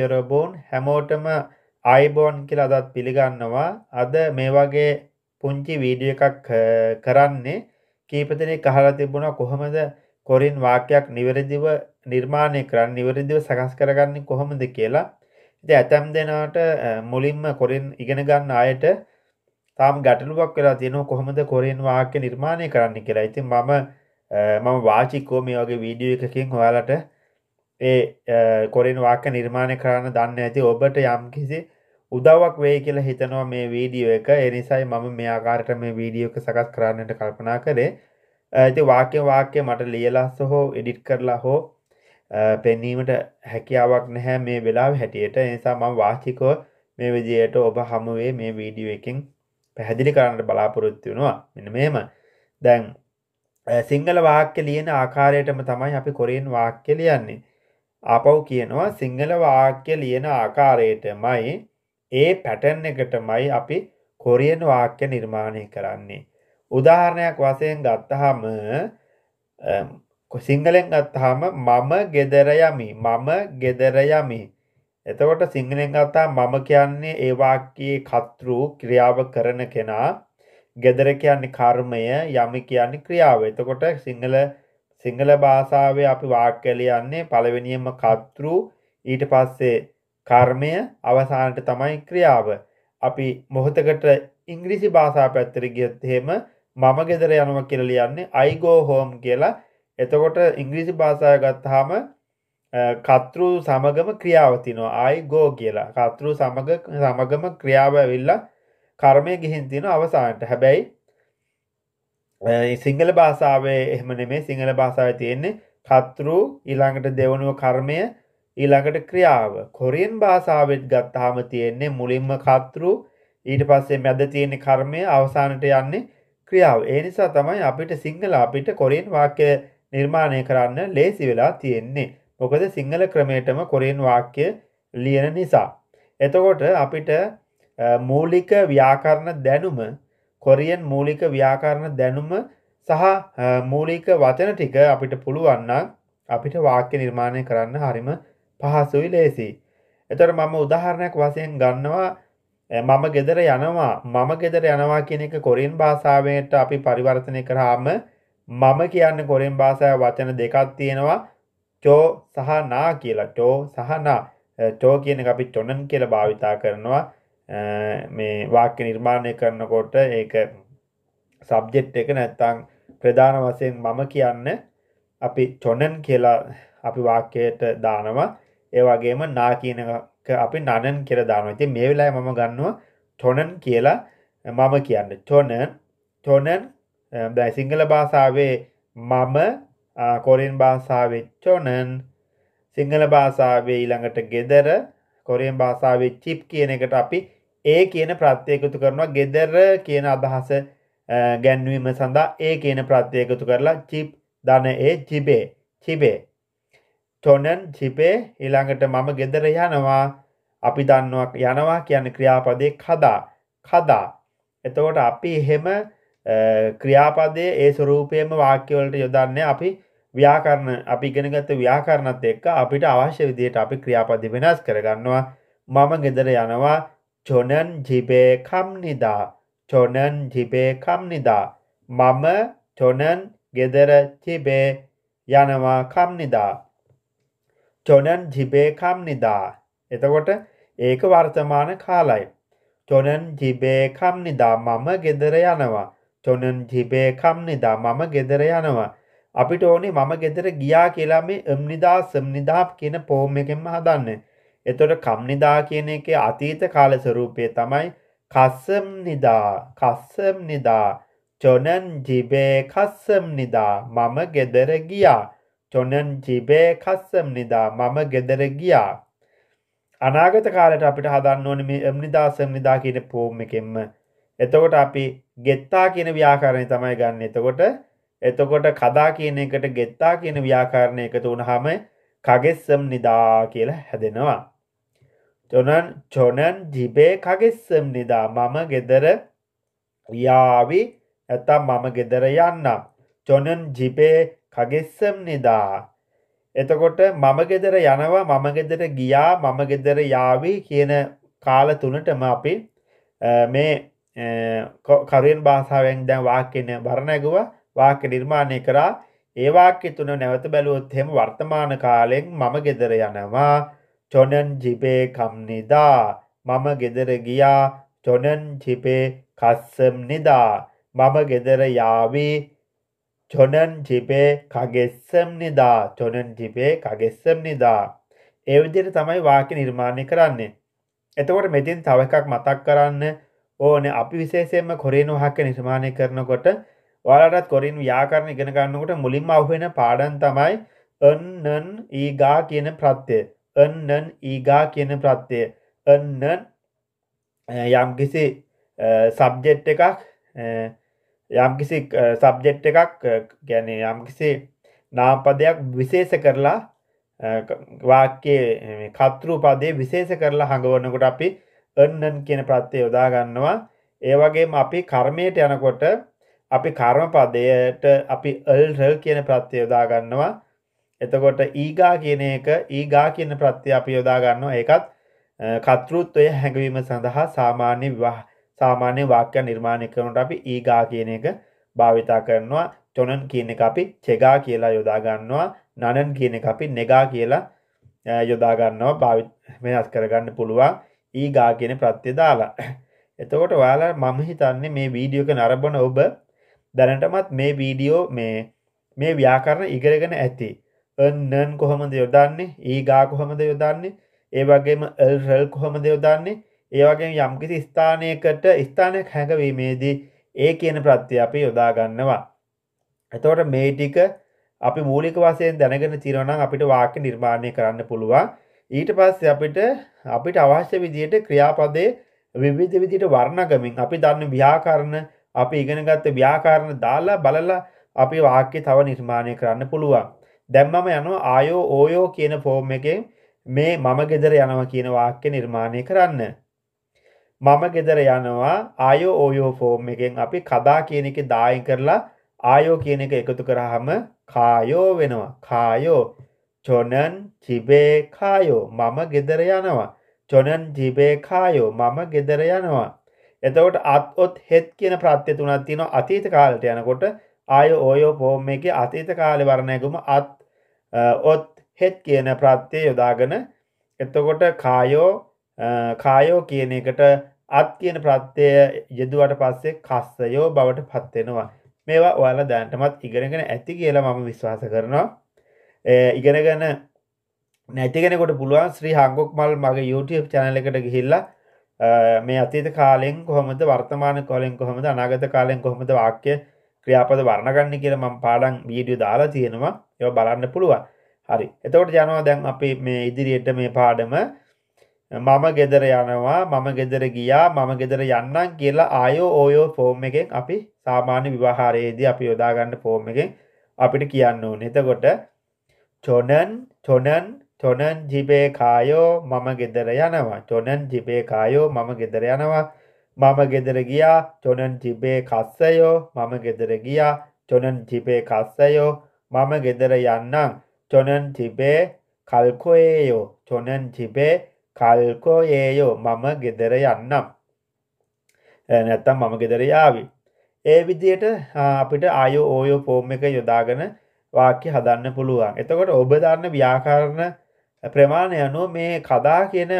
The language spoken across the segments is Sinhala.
යොරබෝන් හැමෝටම අයිබෝන් කියලා අදත් පිළිගන්නවා අද මේ වගේ පුංචි වීඩිය එකක් කරන්නේ කීපතනේ කහලා තිබුණ කොහොමද කොරින් වාක්‍යයක් නිවැරදිව නිර්මාණය කරන්න නිවැරදිව සකස් කරගන්නේ කොහොමද කියලා ඉතින් ඇතම් දෙනාට මුලින්ම කොරින් ඉගෙන ගන්න අයට තාම ගැටලුවක් වෙලා තියෙනවා කොහොමද කොරින් වාක්‍ය නිර්මාණය කරන්න කියලා. ඉතින් මම මම වාචිකව මේ වගේ වීඩියෝ එකකින් ඔයාලට ඒ කොරින් වාක්‍ය නිර්මාණය කරන්න දන්න ඇති ඔබට යම්කිසි උදවක් වේ කියලා හිතනවා මේ වීඩියෝ එක එනිසයි මම මේ ආකාරයට මේ වීඩියෝ එක සකස් කරන්නට කල්පනා කරේ ඇති වාක්‍ය වාක්‍ය මට ලියලස්ස හෝ එඩිට් කරලා හෝ පෙන්නීමට හැකියාවක් නැහැ මේ වෙලාව හැටියට නිසා මම වාචිකෝ මේ විදියට ඔබ හමුවේ මේ වීඩියෝ එකෙන් පැහැදිලි කරන්නට බලාපොරොත්තු වෙනවා මෙන්න මෙහෙම දැන් සිංහල වාක්‍ය ලියන ආකාරයටම තමයි අපි කොරියන් වාක්‍ය ලියන්නේ ආපහු කියනවා සිංහල වාක්‍ය ලියන ආකාරයටමයි ඒ පැටන් එකටමයි අපි කොරියන් වාක්‍ය නිර්මාණය කරන්නේ. උදාහරණයක් වසයෙන් ගත්තහම සිංහලෙන් ගත්තහම මම ගෙදර යමි මම ගෙදර යමි. එතකොට සිංහලෙන් ගත්තා මම කියන්නේ ඒ වාක්‍යයේ කතෘ ක්‍රියාව කරන කෙනා ගෙදර කියන්නේ කර්මය යමි කියන්නේ ක්‍රියාව. එතකොට සිංහල සිංහල භාෂාවේ අපි වාක්‍ය ලියන්නේ පළවෙනියෙන්ම කර්තෘ ඊට පස්සේ කර්මය අවසානට තමයි ක්‍රියාව. අපි මොහොතකට ඉංග්‍රීසි භාෂාව පැත්තට ගියොත් එහෙම මම ගෙදර යනවා කියලා ලියන්නේ I go home කියලා. එතකොට ඉංග්‍රීසි භාෂාව ගත්තාම කර්තෘ සමගම ක්‍රියාව තිනවා I go කියලා. කර්තෘ සමග සමගම ක්‍රියාව ඇවිල්ලා කර්මය ගිහින් තිනවා අවසානට. හැබැයි සිංහල භාසාාවේ එහම නෙමේ සිංහල භාසාාව තියෙන්නේ කතෘ ඊළඟට දෙවනුව කර්මය ඊළඟට ක්‍රියාව කොරියන් භාසාාවත් ගත්තාම තියෙන්නේ මුලින්ම කතෘ ඊට පස්සේ මැද තියෙන කර්මය අවසානට යන්නේ ක්‍රියාව ඒ නිසා තමයි අපිට සිංහල අපිට කොරියන් වාක්‍ය නිර්මාණය කරන්න ලේසි වෙලා තියෙන්නේ මොකද සිංහල ක්‍රමයටම කොරියන් වාක්‍ය ලියන නිසා එතකොට අපිට මූලික ව්‍යාකරණ දැනුම කොරියන් මූලික ව්‍යාකරණ දැනුම සහ මූලික වචන ටික අපිට පුළුවන්නම් අපිට වාක්‍ය නිර්මාණය කරන්න හරිම පහසුයි ලේසි. එතට මම උදාහරණයක් වසයෙන් ගන්නවා මම ගෙදර යනවා මම ගෙදර යනවා කියන එක කොරින් භාසාාවයට අපි පරිවර්තනය කරාම මම කියන්න කොරින් භාසාය වචන දෙකත් තියෙනවා චෝ සහ නා කියලා චෝ සහනා චෝ කියන අපි චොනන් කියල භාවිතා කරනවා මේ වාක්‍ය නිර්මාණය කරනකොට ඒක සබ්ජෙට් එක නැත්තං ප්‍රධාන වසයෙන් මම කියන්න අපි චොනන් කියලා අපි වාක්‍යයට දානවා ඒ වගේම නා කියනක අපි නනන් කියර දානවා ඉති මේ වෙලායි මම ගන්නවා චොනන් කියලා මම කියන්න චොනන් චොනන් දැ සිංහල භාසාාවේ මම කොරින් භාසාාවේ චොනන් සිංහල භාසාාවේ ඊළඟට ගෙදර කොරියම් භාසාාව චිප් කියන එකට අපි ඒ කියන ප්‍රත්්‍යයකුතු කරනවා ගෙදර කියන අදහස ගැන්වීම සඳහා ඒ කියන ප්‍රත්්‍යයකුතු කරලා චිප් දන ඒ චිබේ චිබේ චොනන් චිපේ ඉළඟට මම ගෙදර යනවා අපි දන්නුවක් යනවා කියන ක්‍රියාපදය කදා කදා එතවට අපි එහෙම ක්‍රියාපදය ඒ ස්වරූපයම වාක්‍යවලට යොදන්න අපි ව්‍යාකරණ අපි ඉගෙනගත්ත ව්‍යාකරණත් එක්ක අපිට අවශ්‍ය විදියට අපි ක්‍රියාපදි වෙනස් කරගන්නවා මම ගෙදර යනවා චොනන් ජිබේ කම්නිදා චොනන් ජිබේ කම්නිදා මම චොනන් ගෙදර ජිබේ යනවා කම්නිදා චොනන් ජිබේ කම්නිදා එතකොට ඒක වර්තමාන කාලයි චොනන් ජිබේ කම්නිදා මම ගෙදර යනවා චොනන් ජිබේ කම්නිදා මම ගෙදර යනවා අපිට ඕනේ මම ගෙදර ගියා කියලා මේ එම්නිදා සම්නිදාප් කියන පෝම් එකෙන්ම හදන්න. එතොට කම්නිදා කියන එක අතීත කාල ස්වරූපය තමයි කස්සම් නිදා කස්සම් නිදා චොනන් ජිබේ කස්සම් නිදා මම ගෙදර ගියා. චොනන් ජිබේ කස්සම් නිදා මම ගෙදර ගියා. අනාගත කාලට අපිට හදන්න ඕන මේ එම්නිදා සම්නිදා කියන පෝම් එකෙන්ම. එතකොට අපි ගෙත්තා කියන ව්‍යාකරණය තමයි ගන්න එතකොට එතකොට කදා කියන එකට ගෙත්තා කියන ව්‍යාකාරණය එකතු වුණහම කගෙස්සම් නිදා කියලා හැදෙනවා. චොනන් චොනන් ජිබේ කගෙස්සම් නිදා මම ගෙදර යාවි ඇතම් මම ගෙදර යන්නම්. චොනන් ජිබේ කගෙස්සම් නිදා එතකොට මම ගෙදර යනවා මම ගෙදර ගියා මම ගෙදර යාවි කියන කාල තුනටම අපි මේ කරයෙන් භාෂාවෙන් දැන් වාක්‍යන බරණැගුවා වාක්‍ය නිර්මාණය කරා ඒ වාක්‍ය තුන නැවත බැලුවොත් එහෙම වර්තමාන කාලෙන් මම ගෙදර යනවා චොනන් ජිපේ කම්නිදා මම ගෙදර ගියා චොනන් ජිපේ කස්සම් නිදා මම ගෙදර යාවේ චොනන් ජිපේ කගෙස්සම් නිදා චොනන් ජිපේ කගෙස්සම් නිදා ඒ විදිහට තමයි වාක්‍ය නිර්මාණය කරන්නේ එතකොට මෙතින් තව එකක් මතක් කරන්න ඕනේ අපි විශේෂයෙන්ම කොරේන වාක්‍ය නිර්මාණය කරනකොට ඔයාලටත් කොරින් ව්‍යාකරණ ඉගෙන ගන්නකට මුලින්ම අහුවෙන පාඩන් තමයි එන්නන් ඒගා කියන ප්‍රත්්‍යය එන්නන් ඒගා කියන ප්‍රත්්‍යය එන්නන් යම්කිසි සබ්ජෙට් එකක් යම්කිසි සබ්ජෙට් එකක් ගැන යම්කිසි නාම්පදයක් විශේෂ කරලා වාක්‍යයේ කතෘපදේ විශේෂ කරලා හඟවන්නකොට අපි එන්නන් කියන ප්‍රත්්‍යය යොදා ගන්නවා ඒවගේ අපි කර්මයට යනකොට අපි කර්ම පදයට අපි අල්රල් කියන ප්‍රත්‍ය යොදාගන්නවා එතකොට ඊගා කියන එක ඊගා කියන ප්‍රත්‍ය අපි යොදාගන්නවා ඒකත් කතෘත්වය හැඟවීම සඳහා සාමාන්‍ය සාමාන්‍ය වාක්‍ය නිර්මාණය කරනට අපි ඊගා කියන එක භාවිතා කරනවා චොනන් කියන එක අපි චෙගා කියලා යොදාගන්නවා නනන් කියන එක අපි නෙගා කියලා යොදාගන්නවා භාවි වෙනස් කරගන්න පුළුවන් ඊගා කියන ප්‍රත්‍ය දාලා එතකොට ඔයාලා මම හිතන්නේ මේ වීඩියෝ එක නරඹන ඔබ දැනටමත් මේ වීඩියෝ මේ මේ ව්‍යාකරණ ඉගරගෙන ඇති එන්නන් කොහොමද යොදන්නේ ඒ e ගා කොහොමද යොදන්නේ ඒ වගේම එල්රල් කොහොමද යොදන්නේ ඒවගේ යම්කිසි ස්ථානයකට ස්ථානයක් හැඟවීමේදී ඒ කියන ප්‍රත්ති අපි යොදාගන්නවා එතවට මේ ටික අපි මූලික වසයෙන් දැනගෙන තිරවනම් අපිට වාක්‍ය නිර්මාණය කරන්න පුළුවන් ඊට පස්ස අපිට අපිට අවශ්‍ය විදියට ක්‍රියාපදේ විවිධ විදිට වර්ණගමින් අපි දන්න ව්‍යාකරණ අපි ඉගෙනගත්ත ව්‍යාකාරණ දාලා බලලා අපි වාක්‍ය තව නිර්මාණය කරන්න පුළුවන්. දැම්මම යනවා ආයෝ ඕයෝ කියන ෆෝම් එකෙන් මේ මම ගෙදර යනවා කියන වාක්‍ය නිර්මාණය කරන්න. මම ගෙදර යනවා ආයෝ ඕයෝ ෆෝම් එකෙන් අපි කදා කියන එක දායෙන් කරලා ආයෝ කියන එක එකතු කරාම කායෝ වෙනවා. කායෝ චොනන් ජිබේ කායෝ මම ගෙදර යනවා. චොනන් ජිබේ කායෝ මම ගෙදර යනවා. එතවට අත්ඔත් හෙත් කියන ප්‍රත්්‍ය තුනත් තින අතීත කාලට යනකොට ආය ඕයෝ පෝම් එක අතීත කාලි වරණයකුම අත් ඔත් හෙත් කියන ප්‍රත්්‍යය යොදාගන එතකොට කායෝ කායෝ කියන එකට අත් කියන ප්‍රත්්‍යය යෙදුවට පස්සේ කස්සයෝ බවට පත්වෙනවා මේවා ඔයාල දැන්ටමත් ඉගෙනගෙන ඇති කියලා මම විශ්වාස කරනවා ඉගෙනගන නැතිගෙනකොට පුළුවන් ශ්‍රී හංගොක් මල් මගේ YouTube චැනල එකට ගිහිල්ලා මේ අතීත කාලෙන් කොහොමද වර්තමාන කොලෙන් කොහොමද අනාගත කාලෙන් කොහොමද වාක්‍ය ක්‍රියාපද වර්ණගන්න කියලා මම පාඩම් වීඩියෝ දාලා තියෙනවා ඒවා බලන්න පුළුවන් හරි එතකොට යනවා දැන් අපි මේ ඉදිරියට මේ පාඩම මම ගෙදර යනවා මම ගෙදර ගියා මම ගෙදර යන්නම් කියලා ආයෝ ඕයෝ ෆෝම් එකෙන් අපි සාමාන්‍ය විවාහාරයේදී අපි යොදාගන්න ෆෝම් එකෙන් අපිට කියන්න ඕනේ එතකොට චොනන් චොනන් තොනන් ජිබේ කායෝ මම ගෙදර යනවා තොනන් ජිබේ කායෝ මම ගෙදර යනවා මම ගෙදර ගියා තොනන් ජිබේ කස්සයෝ මම ගෙදර ගියා තොනන් ජිබේ කස්සයෝ මම ගෙදර යන්නම් තොනන් ජිබේ කල්කොයේයෝ තොනන් ජිබේ කල්කොයේයෝ මම ගෙදර යන්නම් නැත්තම් මම ගෙදර යාවි ඒ විදියට අපිට අයෝ ඕයෝ ෆෝම් එක යොදාගෙන වාක්‍ය හදන්න පුළුවන් එතකොට ඔබ දන්න ව්‍යාකරණ ප්‍රමාණය අනුව මේ කදා කියන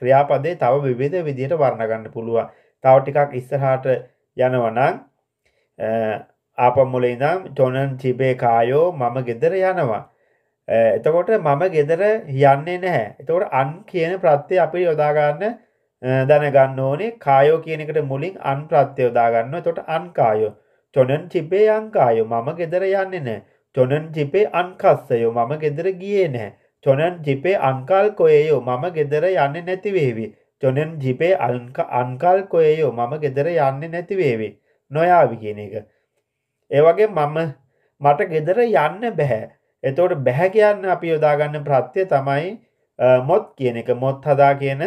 ක්‍රියාපදේ තව විවිධ විදියට වර්ණගන්න පුළුවන් තව ටිකක් ඉස්සරහාට යනවනම් ආපමුල ඉඳම් ටොනන් චිබේ කායෝ මම ගෙදර යනවා එතකොට මම ගෙදර යන්නේ නැහැ එතකොට අන් කියන ප්‍රත්්‍යය අපි යොදාගන්න දැනගන්න ඕනේ කායෝ කියනකට මුලින් අන් ප්‍රත්්‍යය යොදාගන්න තොට අන්කායෝ චොනන් චිපේ අංකායෝ මම ගෙදර යන්නේ නෑ චොනන් චිපේ අන්කස්සයෝ මම ගෙදර ගියේ නැහැ චොනන් ජිපේ අංකල් කොයයෝ මම ගෙදර යන්න නැතිවේවි. චොනන් ජිපේ අංකල් කොයයෝ මම ගෙදර යන්න නැතිවේවේ. නොයාවි කියන එක. ඒවගේ මම මට ගෙදර යන්න බැහැ. එතවට බැහැ කියන්න අපි යොදාගන්න ප්‍රත්්‍යය තමයි මොත් කියන එක මොත් හදා කියන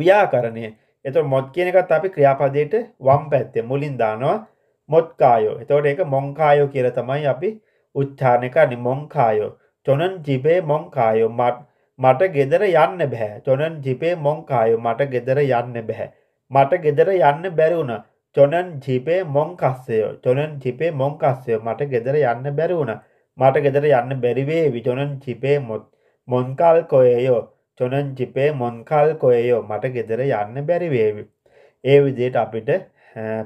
ව්‍යාකරණය එතු මොත් කියන එකත් අපි ක්‍රියාපදයට වම් පැත්තේ මුලින් දානවා මොත්කායෝ එතවට එක මොංකායෝ කියල තමයි අපි උච්චානක නිමොංකායෝ 저는 집에 멍 가요. 마, මට ගෙදර යන්න බැහැ. 저는 집에 멍 가요. මට ගෙදර යන්න බැහැ. මට ගෙදර යන්න බැරි වුණා. 저는 집에 멍 갔어요. 저는 집에 멍 갔어요. මට ගෙදර යන්න බැරි වුණා. මට ගෙදර යන්න බැරි වේවි. 저는 집에 멍갈 거예요. 저는 집에 멍갈 거예요. මට ගෙදර යන්න බැරි වේවි. ඒ විදිහට අපිට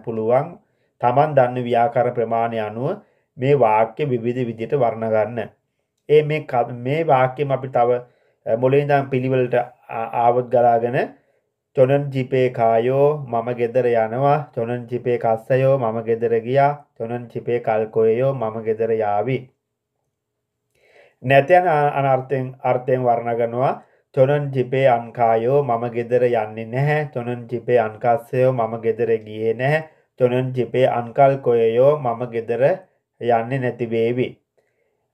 පුළුවන් තමන් දන්න ව්‍යාකරණ ප්‍රමාණය අනුව මේ වාක්‍ය විවිධ විදිහට වර්ණ ගන්න. ඒ මේ මේ වාක්‍යම අපි තව මොලේදම් පිළිවලට ආවත් ගලාගෙන චොනන් ජිපේ කායෝ මම ගෙදර යනවා චොනන් ජිපේ කස්සයෝ මම ගෙදර ගියා චොනන් ජිපේ කල්කොයෝ මම ගෙදර යාවි. නැතයන් අනර්ථයෙන් අර්ථයෙන් වර්ණගනවා චොනන් ජිපේ අන්කායෝ මම ගෙදර යන්නේ නැහැ චොනන් ජිපේ අන්කස්සයෝ මම ගෙදර ගියේ නැහැ චොනන් ජිපේ අන්කල් කොයයෝ මම ගෙදර යන්නේ නැතිවේවි.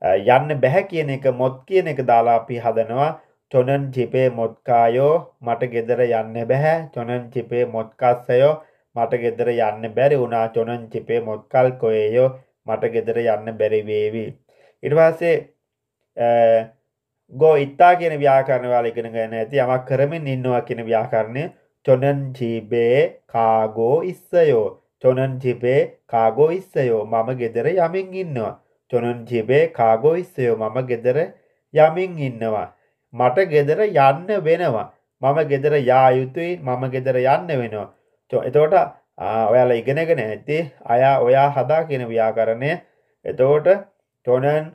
යන්න බැහැ කියන එක මොත් කියන එක දාලා අපි හදනවා චොනන් චිපේ මොත්කායෝ මට ගෙදර යන්න බැහැ චොනන් චිපේ මොත්කස්සයෝ මට ගෙදර යන්න බැරි වුණා චොනන් චිපේ මොත්කල් කොයයෝ මට ගෙදර යන්න බැරිවේවි. ඉටවාසේ ගෝ ඉත්තා කියන ව්‍යාකරණවාල ඉගෙන ගැන ඇති යමක් කරමින් ඉන්නවා කියන ව්‍යාකරණය චොනන් ජීබේ කාගෝ ඉස්සයෝ චොනන් ජිබේ කාගෝ ඉස්සයෝ මම ගෙදර යමින් ඉන්නවා තුනුන් ජිබේ කාගොයිස්සයෝ මම ගෙදර යමින් ඉන්නවා. මට ගෙදර යන්න වෙනවා. මම ගෙදර යායුතුයි මම ගෙදර යන්න වෙනවා. එතෝට ඔයාල ඉගෙනගෙන ඇති අයා ඔයා හදා කියෙන ව්‍යාකරණය එතෝට ටොනන්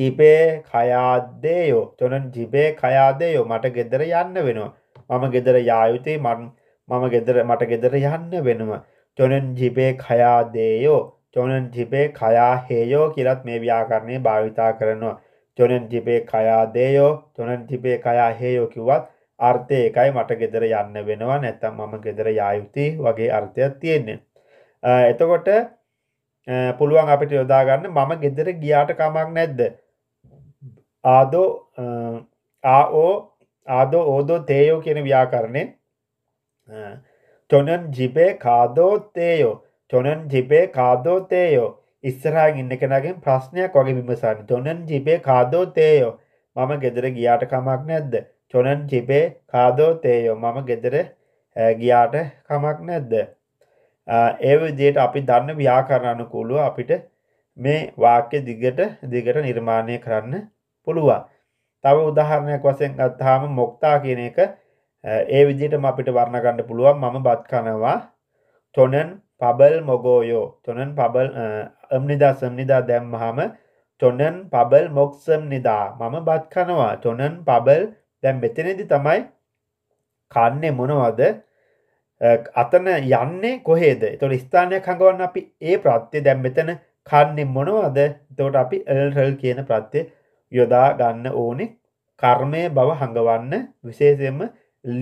ජිපේ කයාදේයෝ තොනන් ජිබේ කයාදේයෝ මට ගෙදර යන්න වෙනවා මම ගෙදර යායුතුයි මම ගෙදර මට ගෙදර යන්න වෙනවා තොනන් ජිබේ කයාදේයෝ චෝනන් ජිපේ කයා හේයෝ කියලත් මේ ව්‍යාකරණය භාවිතා කරනවා. චොනන් ජිපේ කයා දේයෝ චොනන් ජිපේ කයා හේයෝ කිව්වත් අර්ථය එකයි මට ගෙදර යන්න වෙනවා නැත්තම් මම ගෙදර යායුති වගේ අර්ථයක් තියෙන්නේ. එතකොට පුළුවන් අපිට යොදාගන්න මම ගෙදර ගියාට කමක් නැද්ද. ආදෝ ආෝ ආදෝ ඕදෝ තේයෝ කියන ව්‍යාකරණය චොනන් ජිපේ කාදෝ තේයෝ තොනන් ජිබේ කාදෝතේයෝ ඉස්සරහන් ඉන්න කෙනගෙන් ප්‍රශ්නයක් වගේ විමසන්න තොනන් ජිබේ කාදෝතේයෝ මම ගෙදර ගියාට කමක් නැද්ද චොනන් ජිබේ කාදෝතේයෝ මම ගෙදර ගියාට කමක් නැද්ද ඒ විදියට අපි දන්න ව්‍යාකරණනුකූලව අපිට මේ වාක්‍ය දිගට දිගට නිර්මාණය කරන්න පුළුවන් තව උදාහරණයක් වසයෙන් ගත්තාම මොක්තා කියන එක ඒ විදිහටම අපිට වර්ණගන්න පුළුවන් මම බත් කනවා තොනන් පබල් මොගෝයෝ තොනන් පබල් අම්නිදා සම්නිදා දැම්මහම තොනන් පබල් මොක්සම් නිදා මම බත් කනවා තොනන් පබල් දැම් මෙතනදි තමයි කන්නේ මොනවද අතන යන්නේ කොහේද තොට ස්ථානය කඟවන්න අපි ඒ ප්‍රත්්‍යය දැම් මෙතන කන්නේ මොනවද තෝට අපි එල්රල් කියන ප්‍රත්්‍යය යොදා ගන්න ඕනෙ කර්මය බව හඟවන්න විශේෂයෙන්ම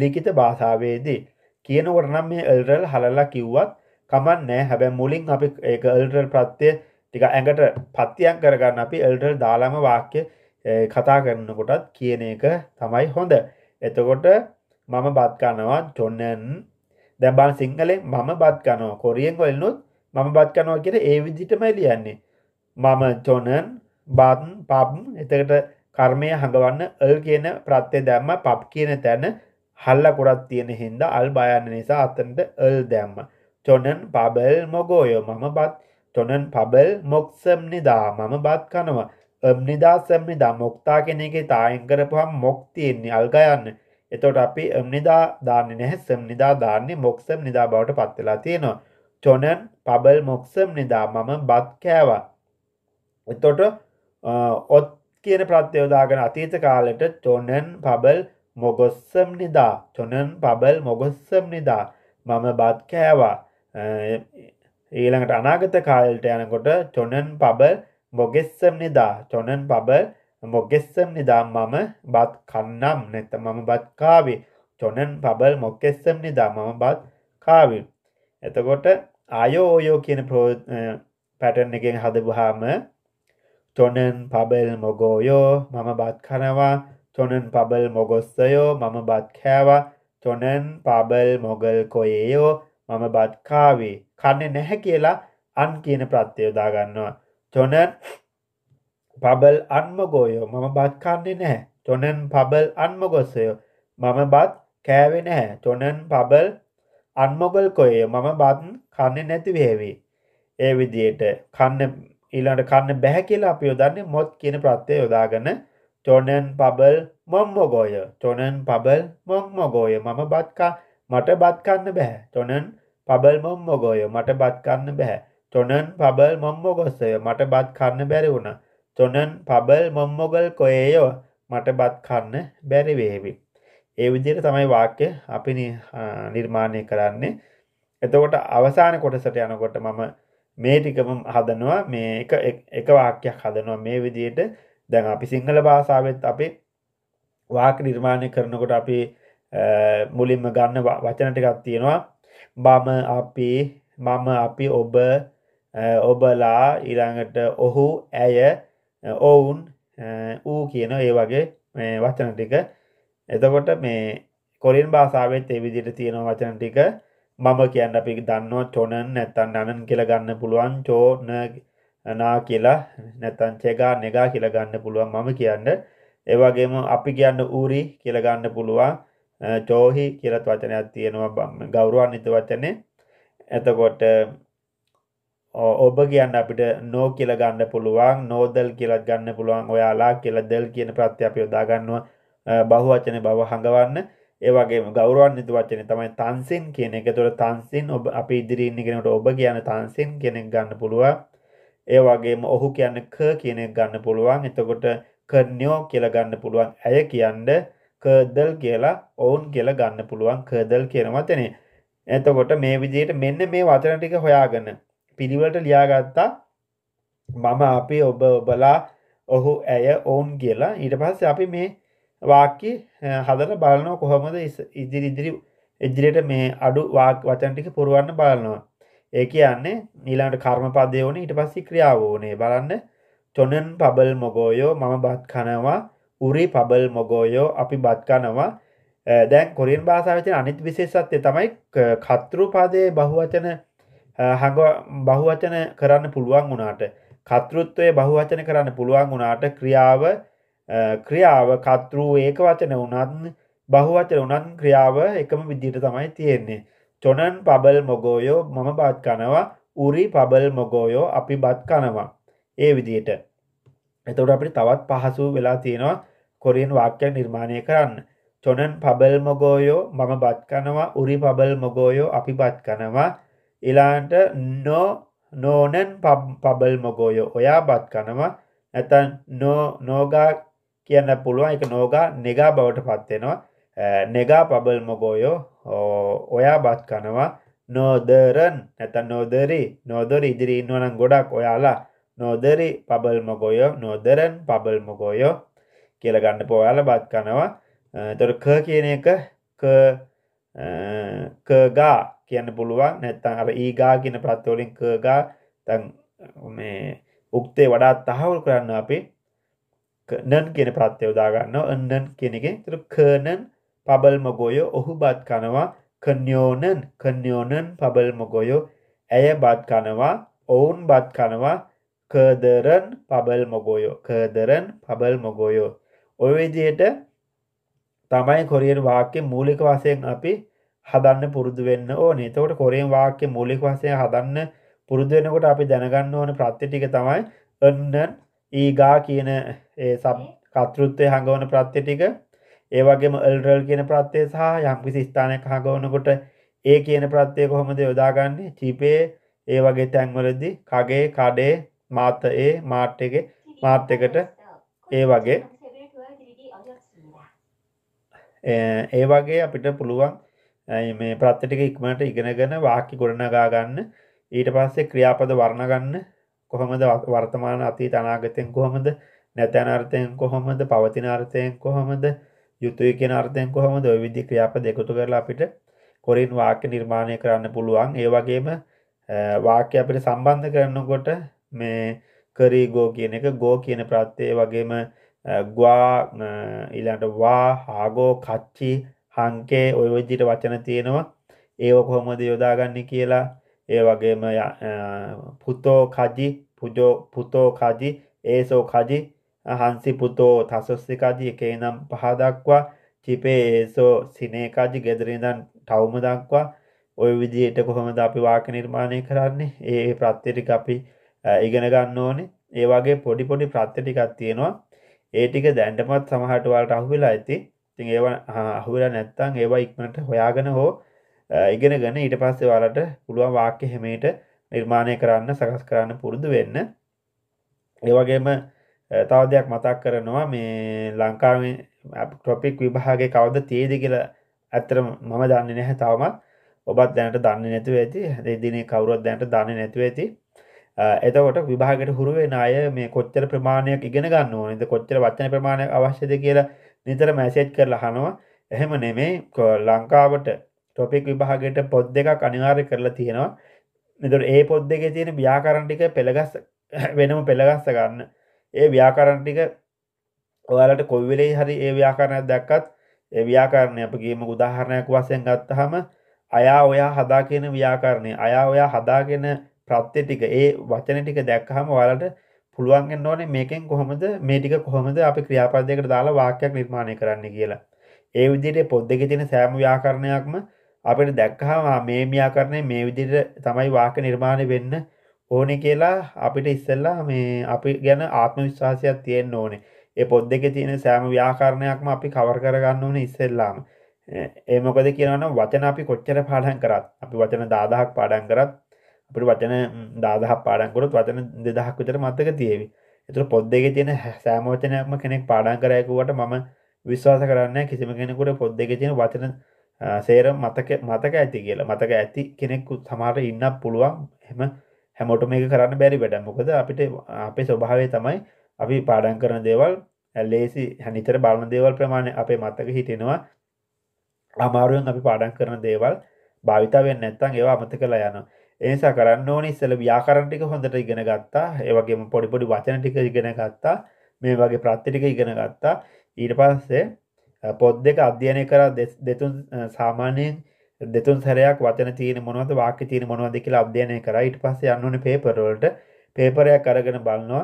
ලිකිත භාෂාවේදී කියනවට නම් මේ එල්රල් හලලා කිව්වත් කමන් නෑ හැබැ මුලින් අපි එල්රල් ප්‍රත්්‍යය ටික ඇඟට පත්තියන් කරගන්න අපි එල්රල් දාළම වාක්‍ය කතා කරන්නකොටත් කියන එක තමයි හොඳ එතකොට මම බත්කනවා ජොන්නන් දැබන් සිංහලෙන් මම බත්කනවා කොරියෙන් වෙල්නුත් මම බත්කනවා කියෙන ඒ විදිටමයි ලියන්නේ මම ජොනන් බාන් පබ් එතකට කර්මය හඟවන්න එල් කියන ප්‍රත්්‍යය දැම්ම පප් කියන තැන හල්ල කොරත් තියෙන හින්ද අල් බයන්න නිසා අතන්ට එල් දැම්ම චොනන් පබල් මොගෝයෝ මම බත් චොනන් පබල් මොක්සම් නිදා මම බත් කනවා එම් නිදා සම් නිදා මොක්තා කෙනෙගේ තායෙන් කරපුහම් මොක් තියෙන්නේ අල්ගයන්න එතොට අපි එම් නිදා දාන්න නැහැ සම් නිදා දාන්නේ මොක්සම් නිදා බවට පත්වෙලා තියෙනවා චොනන් පබල් මොක්සම් නිදා මම බත් කෑවා එතොට ඔත් කියන ප්‍රත්‍යයෝදාගෙන අතීත කාලට චොනන් පබල් මොගොස්සම්නිදා චොනන් පබල් මොගොස්සම්නිදා මම බත් කෑවා ඊළඟට අනාගත කාලට යනකොට චොනන් පබල් මොගෙස්සම් නිදා චොනන් පබල් මොගෙස්සම් නිදා මම බත් කන්නම් නැත මම බත් කාවේ චොනන් පබල් මොක්කෙස්සම් නිදා මම බත් කාවි එතකොට අයෝ ඕයෝ කියන ප්‍රෝ පැටන් එකෙන් හදබහාම චොනන් පබල් මොගෝයෝ මම බත් කනවා තොනන් පබල් මොගොස්සයෝ මම බත්කෑවා තොනන් පබල් මොගල් කොයේයෝ මම බත්කාවේ කන්නේ නැහැ කියලා අන් කියන ප්‍රත්්‍යයෝදාගන්නවා තොනන් පබල් අන්මගෝයෝ මම බත්කන්නේ නැහැ තොනන් පබල් අන්මගොස්සයෝ මම බත් කෑවෙ නැහැ තොනන් පබල් අන්මොගල් කොය මම බත් කන්නේ නැති වේවී ඒ විදියට කන්න ඊළට කන්න බැහැ කියලා අපි යොදන්නේ මොත් කියන ප්‍රත්්‍යය යොදාගන චොනන් පබල් මොම්මොගෝය චොනන් පබල් මොම්මොගෝය මම බත්කා මට බත්කන්න බැහැ චොනන් පබල් මොම්මොගෝය මට බත්කන්න බැහැ චොනන් පබල් මොම්මොගොස්සය මට බත්කන්න බැරි වුණ චොනන් පබල් මොම්මොගල් කොයේයෝ මට බත්කන්න බැරිවේවි. ඒ විදියට තමයි වාක්‍ය අපි නිර්මාණය කරන්නේ එතකොට අවසාන කොටසට යනකොට මම මේ ටිකම හදනවා මේ එක වාක්‍යයක් හදනවා මේ විදියට දැන් අපි සිංහල භාසාාවත් අපේ වාක නිර්මාණය කරනකොට අපි මුලින්ම ගන්න වචනටකත් තියෙනවා බම අපි මම අපි ඔබ ඔබලා ඉරඟට ඔහු ඇය ඔවුන් ඌ කියන ඒ වගේ වචන ටික එතකොට මේ කොලින් භාසාාවත් ඒ විදිට තියෙන වචන ටික මම කියන්න අපි දන්නවා චොනන් නැත්තන් අනන් කියල ගන්න පුළුවන් චෝන නා කියලා නැතන් චෙගා නෙගා කියලා ගන්න පුළුවන් මම කියන්න ඒවගේම අපි කියන්න ඌරි කියලා ගන්න පුළුවන් චෝහි කියලත් වචනයක් තියෙනවා ගෞරුවන් නිත වචනේ එතකොට ඔබ කියන්න අපිට නෝ කියල ගන්න පුළුවන් නෝදල් කියලත් ගන්න පුළුවන් ඔයාලා කියල දෙල් කියන ප්‍රත්්‍යපය යොදාගන්නවා බහු වචන බව හඟවන්න ඒවගේ ගෞරුවන් නිතු වචන තමයි තන්සින් කියන එක තුළ තන්සින් ඔබ අපි ඉදිරින්නගෙනට ඔබ කියන තන්සින් කෙනෙක් ගන්න පුළුවන් ඒ වගේම ඔහු කියන්න ක කියන එක ගන්න පුළුවන්. එතකොට කර්ණ්‍යෝ කියලා ගන්න පුළුවන්. ඇය කියන්න කර්දල් කියලා ඔවුන් කියලා ගන්න පුළුවන්. කර්දල් කියන වචනේ. එතකොට මේ විදිහට මෙන්න මේ වචන ටික හොයාගෙන පිළිවෙලට ලියාගත්තා මම අපි ඔබ ඔබලා ඔහු ඇය ඔවුන් කියලා ඊට පස්සේ අපි මේ වාක්‍ය හදලා බලනවා කොහොමද ඉදිරි ඉදිරි ඉදිරියට මේ අඩු වාක් වචන ටික පුරවන්න බලනවා ඒ කියන්නේ නිලාට කර්මපදය ඕනේ ඊට පස්සේ ක්‍රියාව ඕනේ බලන්න චොනන් පබල් මොගෝයෝ මම බත් කනවා උරි පබල් මොගෝයෝ අපි බත් කනවා දැන් කොරින් භාසාාවචන අනිත් විශේෂත්ය තමයි කතෘපාදයේ බහුවචන හඟ බහුවචන කරන්න පුළුවන් වුණාට කතෘත්වය බහුවචන කරන්න පුළුවන් වුණාට ක්‍රියාව ක්‍රියාව කතෘූ ඒක වචන වනත් බහුවචන වනත් ක්‍රියාව එකම විදිට තමයි තියෙන්නේ චොනන් පබල් මොගෝයෝ මම බත් කනවා උරි පබල් මොගෝයෝ අපි බත් කනවා ඒ විදියට එතවට අපි තවත් පහසු වෙලා තියෙනවා කොරියන් වාක්‍යයක් නිර්මාණය කරන්න චොනන් පබල් මොගෝයෝ මම බත් කනවා උරි පබල් මොගෝයෝ අපි බත් කනවා එලාන්ට නෝ නෝනන් පබල් මොගෝයෝ ඔයා බත් කනවා ඇතන් නෝ නෝගා කියන්න පුළුවන් එක නෝගා නෙගා බවට පත්වෙනවා නෙගා පබල් මොගෝයෝ ඔයා බත් කනවා නෝදරන් නැත නෝදරී නෝදර ඉදිරි ඉන්නවනම් ගොඩක් ඔයාලා නෝදරි පබල් මොගොයෝ නෝදරන් පබල් මොගොයෝ කියලගන්න පොයාල බත් කනවා තොර ක කියන එක කගා කියන්න පුළුවන් නැත්තන් අර ඒගා කියන ප්‍රත්වලින් කගා තන් මේ උක්තේ වඩාත් තහවුල් කරන්න අපි නන් කියන ප්‍රත්්‍යයෝදාගන්න ඔන්නන් කෙනෙක තුර කනන් පබල්මගොය ඔහු බත් කනවා කන්‍යෝනන් කන්‍යෝනන් පබල්මගොයෝ ඇය බත් කනවා ඔවුන් බත් කනවා කදරන් පබල්මගොයෝ කදරන් පබල්මගොයෝ ඔය විදියට තමයි කොරියන් වාක්‍ය මූලික වසයෙන් අපි හදන්න පුරුදු වෙන්න ඕනේ තකොට කොරියන් වාක්‍ය මූලික වසය හදන්න පුරුදුවෙනකොට අපි දැනගන්න ඕන ප්‍රත්්‍ය ටික තමයි එන්නන් ඒගා කියන ඒ සබ් කතෘත්වය හඟවන ප්‍රත්්‍ය ටික ඒවගේ ල්රල් කියන ප්‍රත්්‍යය සහ යම්කිසි ස්ථානය හගවනකොට ඒ කියන ප්‍රත්්‍යය කොහොමද යොදාගන්නේ චිපේ ඒ වගේ තැන්වලදි කගේ කඩේ මාත ඒ මාට් එක මාත් එකට ඒ වගේ ඒ වගේ අපිට පුළුවන් මේ ප්‍රත්තිටික ඉක්මට ඉගෙනගෙන වාකි ගොඩනගා ගන්න ඊට පස්සේ ක්‍රියාපද වර්ණගන්න කොහොමද වර්තමාන අතී තනාගතයෙන් කොහොමද නැතැනර්ථයෙන් කොහොමද පවතිනාර්ථයෙන් කොහොමද යුතුය කියන අර්ථයෙන් කොහොමද ඔය විදිහේ ක්‍රියාපද එකතු කරලා අපිට කොරින් වාක්‍ය නිර්මාණය කරන්න පුළුවන්. ඒ වගේම වාක්‍ය අපිට සම්බන්ධ කරනකොට මේ කරී ගෝ කියන එක ගෝ කියන ප්‍රත්‍යය වගේම ග්වා ඊළඟට වා හාගෝ කච්චි හංකේ ඔය විදිහට වචන තියෙනවා. ඒව කොහොමද යොදාගන්නේ කියලා ඒ වගේම පුතෝ කජි පුජෝ පුතෝ කජි ඒසෝ කජි හංසි පුතෝ තසොස්සිකාදි එකේ නම් පහ දක්වා චිපේ ඒසෝ සිනේකාදි ගෙදරින්දන් ටවුම දක්වා ඔය විදියට කොහොමද අපි වාක නිර්මාණය කරන්නේ ඒ ප්‍රත්්‍යටික අපි ඉගෙන ගන්න ඕනේ ඒ වගේ පොඩි පොඩි ප්‍රත්්‍යටිකක් තියෙනවා ඒ ටික දැන්ටමත් සමහටවල්ට අහුවෙලා ඇති තින් ඒව අහුවෙලා නැත්තං ඒවා ඉක්මනට හොයාගෙන හෝ ඉගෙන ගන ඊට පස්සේ වලට පුළුවන් වාක්‍ය හෙමේට නිර්මාණය කරන්න සකස් කරන්න පුරුදු වෙන්න ඒවගේම තව දෙයක් මතක් කරනවා මේ ලංකාවෙන් ටොපික් විභාගේ කවද තියේද කියලා ඇත්තර මම දන්න නැහැ තවමත් ඔබත් දැනට දන්න නැතුව ඇති දෙදින කවුරොත් දැනට දන්න නැතුව ඇති එතකොට විභාගට හුරුවෙන් අය මේ කොච්චර ප්‍රමාණයක් ඉගෙන ගන්න ඕනද කොච්චර වචන ප්‍රමාණයක් අවශ්‍යද කියලා නිතර මැසේජ් කරලා හනවා එහෙම නෙමේ ලංකාවට ටොපික් විභාගයට පොද් දෙකක් අනිවාර්ය කරලා තියෙනවා මෙතුර ඒ පොද් දෙක තියෙන බ්‍යාකරන්ටික පෙළගස් වෙනම පෙළගස්ස ගන්න ඒ ව්‍යාකරණ ටික ඔයාලට කොවිලේ හරි ඒ ව්‍යාකරණයක් දැක්කත් ඒ ව්‍යාකරණය අපගේම උදාහරණයක් වසයෙන් ගත්තහම අයා ඔයා හදා කියන ව්‍යාකරණය අයා ඔයා හදාගෙන ප්‍රත්්‍ය ටික ඒ වචන ටික දැක්කහම ඔයාලට පුළුවන්ගෙන් ඕනේ මේකෙන් කොහොමද මේ ටික කොහොමද අපි ක්‍රියාපදයකට දාලා වාක්‍යයක් නිර්මාණය කරන්න කියලා ඒ විදිට පොද් දෙක තින සෑම ව්‍යාකරණයක්ම අපට දැක්කහම මේ ව්‍යාකරණය මේ විදිට තමයි වාක නිර්මාණය වෙන්න ඕනෙ කියලා අපිට ඉස්සල්ලා මේ අපි ගැන ආත්ම විශ්වාසයක් තියෙන් ඕනේ ඒ පොද් දෙක තියෙන සෑම ව්‍යාකාරණයක්ම අපි කවර කරගන්න ඕන ඉස්සෙල්ලාම ඒමොකද කියනන වචන අපි කොච්චර පාඩන් කරත් අපි වචන දාදහක් පාඩන් කරත් අපට වචන දාදහ පාඩන්කොරත් වචන දෙදහක් විතර මත්තක තියවි එතුර පොද් දෙක තියෙන සෑමෝචනයක්ම කෙනෙක් පාඩන් කරයකුවට මම විශ්වාස කරන්න කිසිම කෙනෙකුට පොද් දෙක තියෙන වචන සේර මතක මතක ඇති කියලා මතක ඇති කෙනෙක්කු සමාට ඉන්න පුළුවන් හෙම හැමෝට මේක කරන්න බැරි වැඩ මොකද අපිට අපේ ස්වභාවය තමයි අපි පාඩන් කරන දේවල් ඇල්ලේසි හැනිතර බලන දේවල් ප්‍රමාණය අපේ මත්තක හිටෙනවා අමාරුවෙන් අපි පාඩන් කරන දේවල් භාවිතාවෙන් නැත්තන් ඒවා අමත කලා යන එනිසා කරන්න ඕනි ඉස්සල ව්‍යාකරන්ටික හොඳට ඉගෙන ගත්තා ඒවගේම පොඩිපොඩි වචන ටික ඉගෙන ගත්තා මේ වගේ ප්‍රත්තිටික ඉගෙන ගත්තා ඊට පස්සේ පොත් දෙක අධ්‍යයනය කර දෙතුන් සාමානයෙන් දෙතුන් සැරයක් වචන තියෙන මොනවද වාක්‍ය තියෙන මොනවද කියලා අධ්‍යයනය කරා ඊට පස්සේ යන්න ඕනේ පේපර් වලට පේපරයක් අරගෙන බලනවා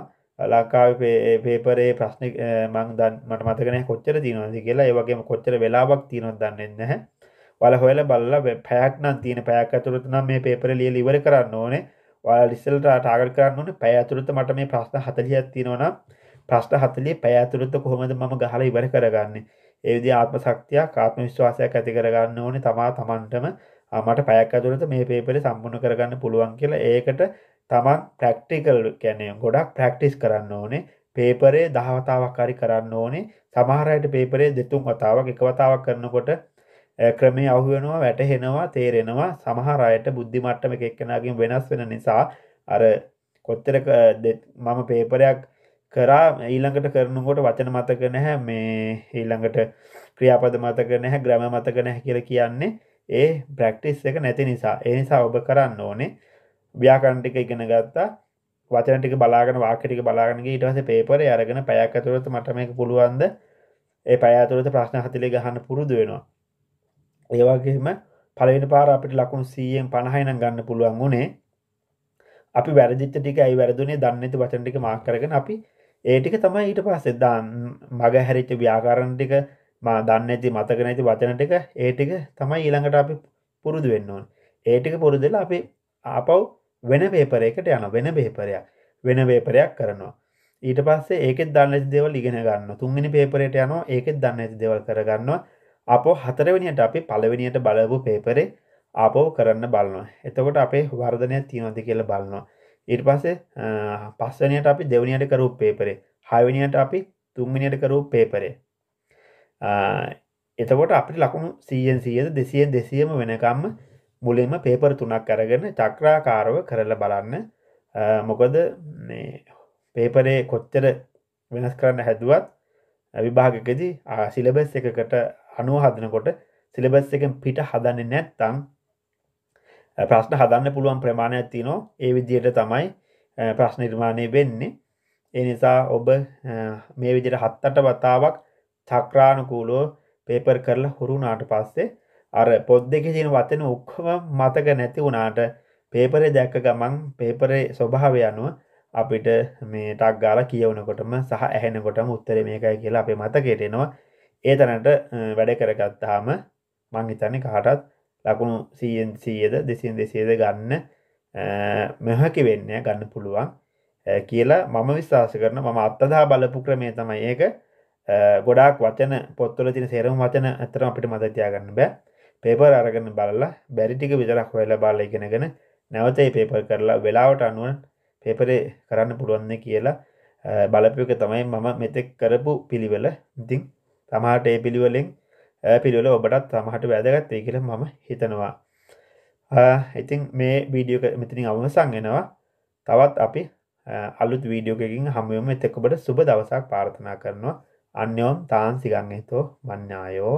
ලංකාවේ පේපරේ ප්‍රශ්න මං දන් මට මතක නැහැ කොච්චර තියෙනවද කියලා ඒ වගේම කොච්චර වෙලාවක් තියෙනවද දන්නේ නැහැ ඔයාලා හොයලා බලලා පැයක් නම් තියෙන පැයක් ඇතුළත නම් මේ පේපර ලියලා ඉවර කරන්න ඕනේ ඔයාලා ඉස්සෙල්ට ටාගට් කරන්න ඕනේ පැය ඇතුළත මට මේ ප්‍රශ්න 40ක් තියෙනවා නම් ප්‍රශ්න 40 පැය ඇතුළත කොහොමද මම ගහලා ඉවර කරගන්නේ ඒ විදිහේ ආත්ම ශක්තියක් ආත්ම විශ්වාසයක් ඇති කරගන්න ඕනේ තමා තමන්ටම මට පැයක් ඇතුළත මේ පේපරේ සම්පූර්ණ කරගන්න පුළුවන් කියලා ඒකට තමන් ප්‍රැක්ටිකල් කියන්නේ ගොඩක් ප්‍රැක්ටිස් කරන්න ඕනේ පේපරේ දහවතාවක් හරි කරන්න ඕනේ සමහර අයට පේපරේ දෙතුන් වතාවක් එක වතාවක් කරනකොට ක්‍රමේ අහුවෙනවා වැටහෙනවා තේරෙනවා සමහර අයට බුද්ධි මට්ටම එක එක්කෙනාගෙන් වෙනස් වෙන නිසා අර කොච්චර මම පේපරයක් කරා ඊළඟට කරනකොට වචන මතක නැහැ මේ ඊළඟට ක්‍රියාපද මතක නැහැ ග්‍රම මතක නැහැ කියලා කියන්නේ ඒ ප්‍රැක්ටිස් එක නැති නිසා ඒ නිසා ඔබ කරන්න ඕනේ ව්‍යාකරණ ටික ඉගෙන ගත්තා වචන ටික බලාගෙන වාක්‍ය ටික බලාගෙන ගිය ඊට පස්සේ පේපරේ අරගෙන පැයක් ඇතුළත මට මේක පුළුවන්ද ඒ පැය ඇතුළත ප්‍රශ්න 40 ගහන්න පුරුදු වෙනවා ඒ වගේම පළවෙනි පාර අපිට ලකුණු 100න් 50 නම් ගන්න පුළුවන් උනේ අපි වැරදිච්ච ටික ඇයි වැරදුනේ දන්නේ නැති වචන ටික මාක් කරගෙන අපි ඒටික තමයි ඊට පස්සේ මග හැරිච්ච ව්‍යාකරණ ටික මා දන්න ඇති මතක නැති වචන ටික ඒටික තමයි ඊළඟට අපි පුරුදු වෙන්න ඕන ඒටික පුරුදුල අපි ආපව් වෙන පේපරයකට යන වෙන පේපරයක් වෙන පේපරයක් කරනවා ඊට පස්සේ ඒකෙත් දන්න ඇති දෙවල් ඉගෙන ගන්න තුන්ගනි පේපරයට යනවා ඒකෙත් දන්න ඇති දෙවල් කරගන්නවා අපෝ හතරවෙනියට අපි පළවෙනියට බලපු පේපරේ ආපෝ කරන්න බලනවා එතකොට අපේ වර්ධනය තියනොති කියල බලනවා ඉට පස්සේ පස්සනයට අපි දෙවනියට කරුප් පේපරේ හයවනියට අපි තුම්මිනියට කරුප් පේපරේ එතකොට අපි ලකුණු සීයෙන් සියද දෙසියෙන් දෙසියම වෙනකම්ම මුලින්ම පේපර තුනක් අරගෙන චක්‍රාකාරව කරල බලන්න මොකද පේපරේ කොච්චර වෙනස් කරන්න හැදුවත් විභාගකදී සිලබස් එකකට අනුව හදනකොට සිලබස් එකෙන් පිට හදන්න නැත්තං ප්‍රශ්න හදන්න පුළුවන් ප්‍රමාණයක් තිනෝ ඒ විදියට තමයි ප්‍රශ්න නිර්මාණය වෙන්නේ ඒ නිසා ඔබ මේ විදිට හත්තට වතාවක් තක්රාණකූලෝ පේපර් කරලා හුරුුණාට පස්සේ අර පොද් දෙක තියෙන වතන ඔක්කම මතක නැති වුණාට පේපරේ දැක්ක ගමන් පේපරේ ස්වභාව යනුව අපිට මේ ටක් ගාල කියවනකොටම සහ ඇහෙනකොටම උත්තර මේකයි කියලා අපේ මතකෙටෙනවා ඒ තැනට වැඩ කරගත්තාම මං හිතන්නේ කාටත් ලකුණු සීයෙන් සීයද දෙසින් දෙසේද ගන්න මෙහැකි වෙන්න ගන්න පුළුවන් කියලා මම විශවාස කරන මම අත්තදා බලපු ක්‍රමය තමයි ඒක ගොඩක් වචන පොත්තුල තින සේරම් වචන ඇතරම අපිට මදතියාගන්න බෑ පේපර් අරගන්න බලලා බැරිටික විතරක් හොයලා බාල ඉගෙනගෙන නැවතයි පේපර් කරලා වෙලාවට අනුවන් පේපරේ කරන්න පුළුවන්න කියලා බලපයක තමයි මම මෙතෙක් කරපු පිළිවෙල ඉතිං තමාට ඒ පිළිවලෙන් පිළිවල ඔබටත් තමහට වැදගත්තේ කියල මම හිතනවා ඉතින් මේ වීඩියෝක මෙතිනින් අවම සංගෙනවා තවත් අපි අලුත් වීඩියෝකින් හමුවම එතකොබට සුබ දවසක් පාර්ථනා කරනවා අන්‍යෝම් තාන් සිගන්නෙතෝ මන්නායෝ